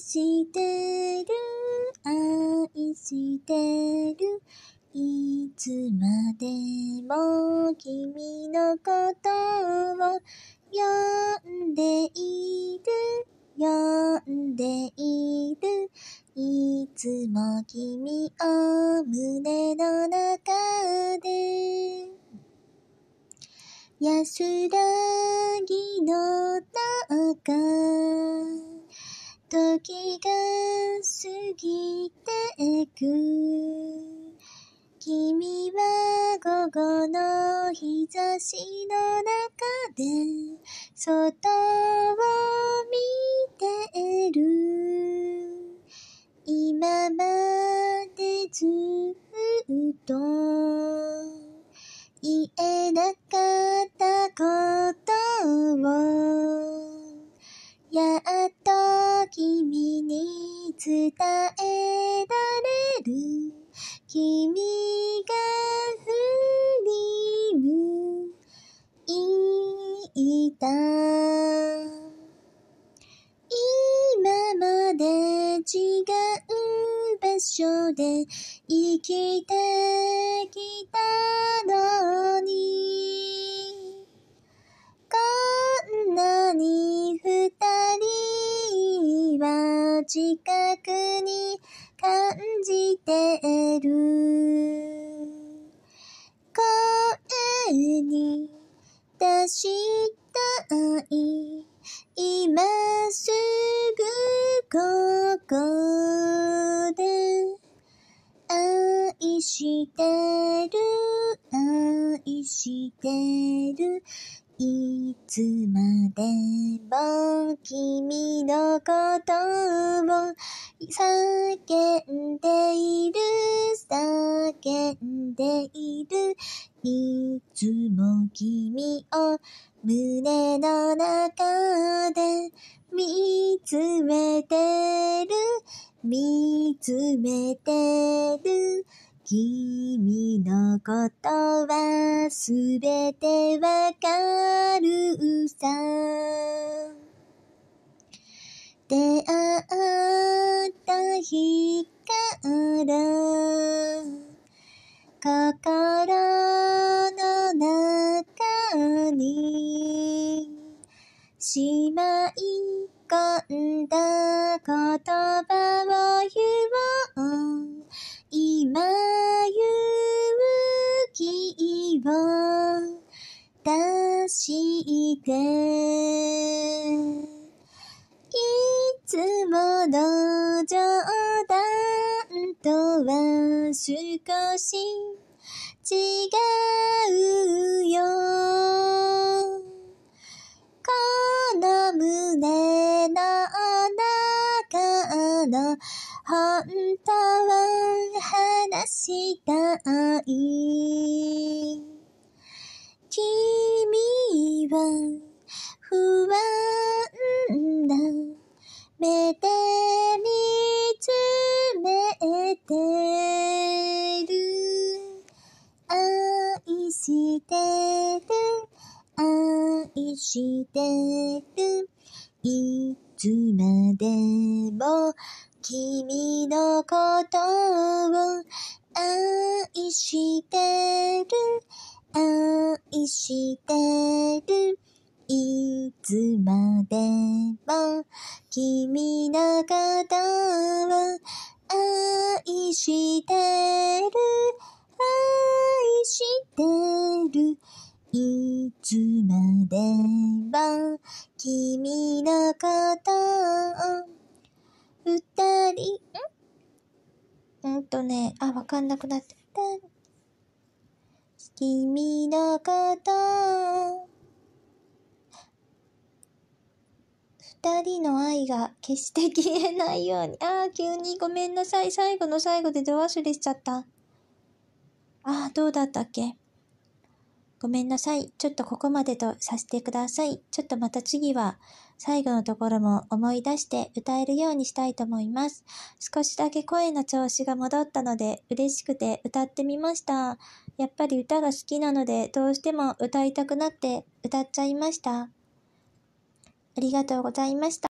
してる、愛してる。いつまでも君のことを呼んでいる、呼んでいる。いつも君を胸の中で安ら時が過ぎていく君は午後の日差しの中で外を所で生きてきたのにこんなに二人は近くに感じてる声に出したい今すぐここしてる、愛してる。いつまでも君のことを叫んでいる、叫んでいる。いつも君を胸の中で見つめてる、見つめてる。君のことはすべてわかるさ。出会った日から心の中にしまい込んだ言葉いつもの冗談とは少し違うよ。この胸の中の本当を話したい。君はしてる。いつまでも君のことを愛してる。愛してる。いつまでも君のことを愛してる。愛してる。いつまでも君のことを二人、んうんとね、あ、わかんなくなってた。君のこと二人の愛が決して消えないように。ああ、急にごめんなさい。最後の最後でド忘れしちゃった。ああ、どうだったっけごめんなさい。ちょっとここまでとさせてください。ちょっとまた次は、最後のところも思い出して歌えるようにしたいと思います。少しだけ声の調子が戻ったので嬉しくて歌ってみました。やっぱり歌が好きなのでどうしても歌いたくなって歌っちゃいました。ありがとうございました。